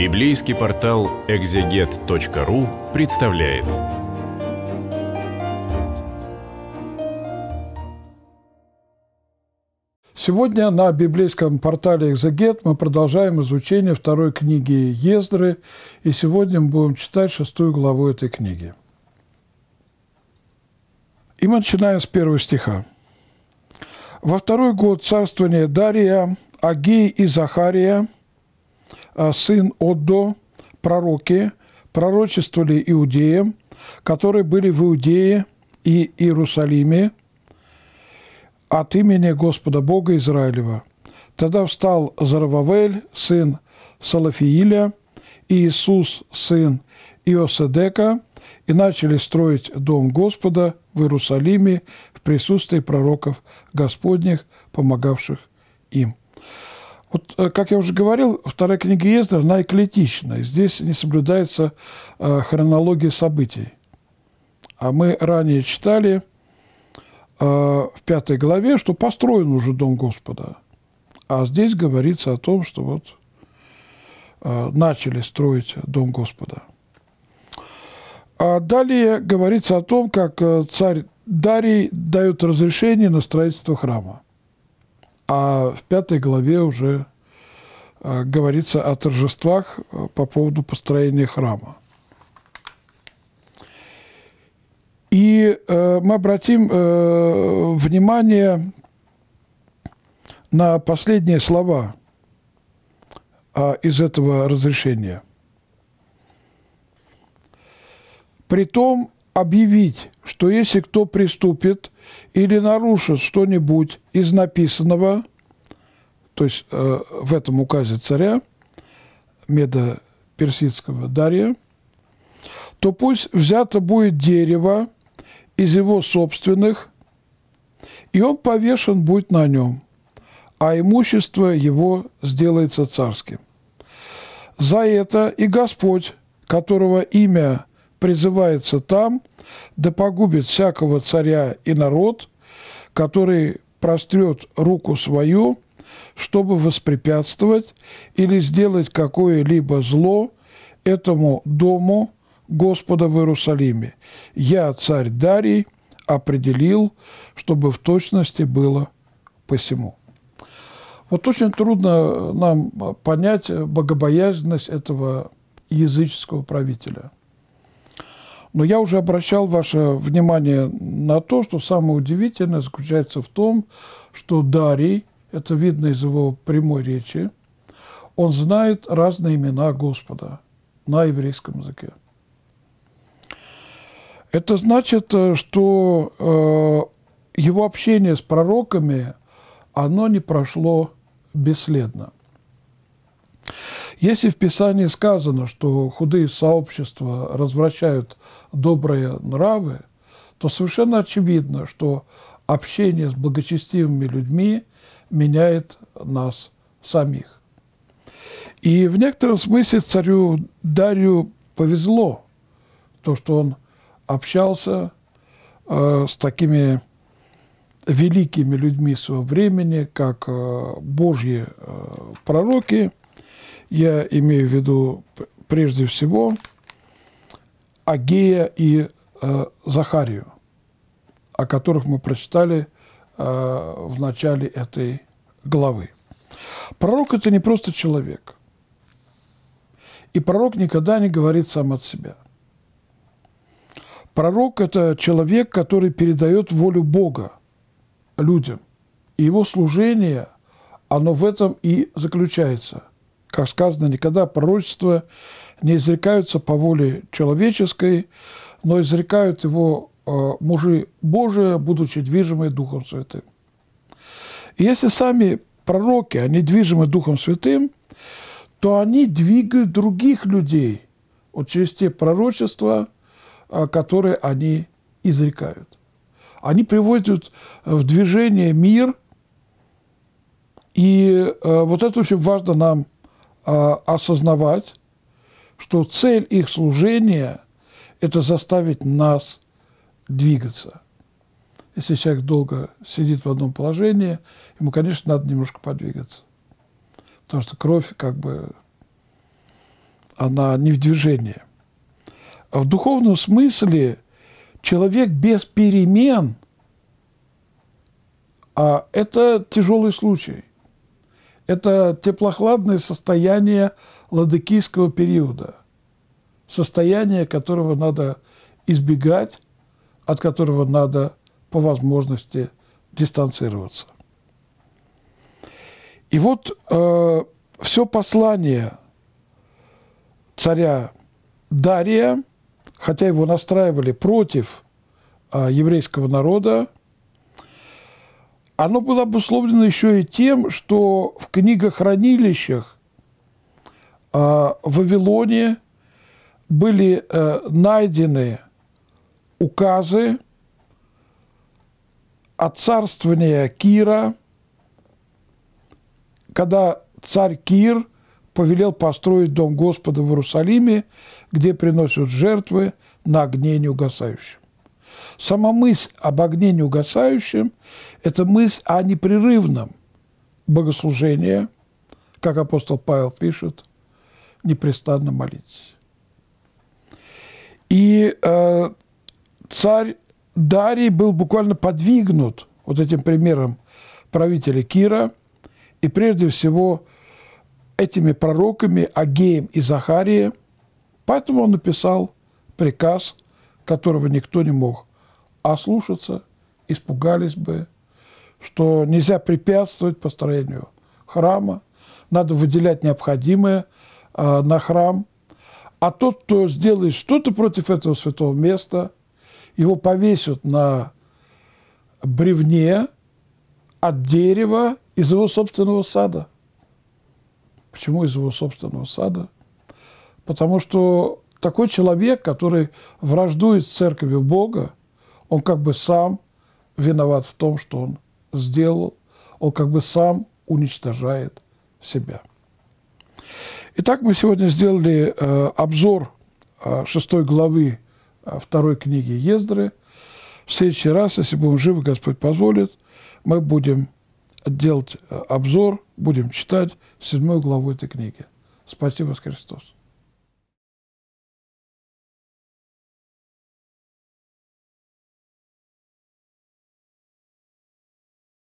Библейский портал экзегет.ру представляет. Сегодня на библейском портале «Экзегет» мы продолжаем изучение второй книги Ездры, и сегодня мы будем читать шестую главу этой книги. И мы начинаем с первого стиха. «Во второй год царствования Дария, Агей и Захария – а, сын Отдо, пророки, пророчествовали иудеям, которые были в Иудее и Иерусалиме от имени Господа Бога Израилева. Тогда встал Зарававель, сын Салафииля, и Иисус, сын Иосадека, и начали строить дом Господа в Иерусалиме в присутствии пророков Господних, помогавших им. Вот, э, как я уже говорил, вторая книга Ездра, она эклетична. здесь не соблюдается э, хронология событий. А мы ранее читали э, в пятой главе, что построен уже Дом Господа. А здесь говорится о том, что вот начали строить Дом Господа. А далее говорится о том, как царь Дарий дает разрешение на строительство храма. А в пятой главе уже Э, говорится о торжествах э, по поводу построения храма. И э, мы обратим э, внимание на последние слова э, из этого разрешения. Притом объявить, что если кто приступит или нарушит что-нибудь из написанного – то есть э, в этом указе царя Меда Персидского Дария, то пусть взято будет дерево из его собственных, и он повешен будет на нем, а имущество его сделается царским. За это и Господь, которого имя призывается там, да погубит всякого царя и народ, который прострет руку свою – чтобы воспрепятствовать или сделать какое-либо зло этому дому Господа в Иерусалиме. Я, царь Дарий, определил, чтобы в точности было посему. Вот очень трудно нам понять богобоязненность этого языческого правителя. Но я уже обращал ваше внимание на то, что самое удивительное заключается в том, что Дарий это видно из его прямой речи, он знает разные имена Господа на еврейском языке. Это значит, э, что э, его общение с пророками, оно не прошло бесследно. Если в Писании сказано, что худые сообщества развращают добрые нравы, то совершенно очевидно, что общение с благочестивыми людьми меняет нас самих. И в некотором смысле царю Дарью повезло, то, что он общался э, с такими великими людьми своего времени, как э, божьи э, пророки. Я имею в виду прежде всего Агея и э, Захарию, о которых мы прочитали – Э, в начале этой главы. Пророк – это не просто человек. И пророк никогда не говорит сам от себя. Пророк – это человек, который передает волю Бога людям. И его служение, оно в этом и заключается. Как сказано, никогда пророчества не изрекаются по воле человеческой, но изрекают его Э, мужи Божие будучи движимы Духом Святым. И если сами пророки, они движимы Духом Святым, то они двигают других людей вот через те пророчества, э, которые они изрекают. Они приводят в движение мир, и э, вот это очень важно нам осознавать, что цель их служения – это заставить нас – двигаться. Если человек долго сидит в одном положении, ему, конечно, надо немножко подвигаться. Потому что кровь, как бы, она не в движении. А в духовном смысле человек без перемен а это тяжелый случай. Это теплохладное состояние ладыкийского периода, состояние которого надо избегать, от которого надо по возможности дистанцироваться. И вот э, все послание царя Дария, хотя его настраивали против э, еврейского народа, оно было обусловлено еще и тем, что в книгохранилищах э, в Вавилоне были э, найдены указы о а царствования Кира, когда царь Кир повелел построить дом Господа в Иерусалиме, где приносят жертвы на огне неугасающем. Сама мысль об огне неугасающем – это мысль о непрерывном богослужении, как апостол Павел пишет, непрестанно молиться. И э, царь Дарий был буквально подвигнут вот этим примером правителя Кира, и прежде всего этими пророками Агеем и Захарием, поэтому он написал приказ, которого никто не мог ослушаться, испугались бы, что нельзя препятствовать построению храма, надо выделять необходимое э, на храм. А тот, кто сделает что-то против этого святого места – его повесят на бревне от дерева из его собственного сада. Почему из его собственного сада? Потому что такой человек, который враждует с церковью Бога, он как бы сам виноват в том, что он сделал, он как бы сам уничтожает себя. Итак, мы сегодня сделали э, обзор э, шестой главы второй книги Ездры. В следующий раз, если будем живы, Господь позволит, мы будем делать э, обзор, будем читать седьмую главу этой книги. Спасибо, Христос.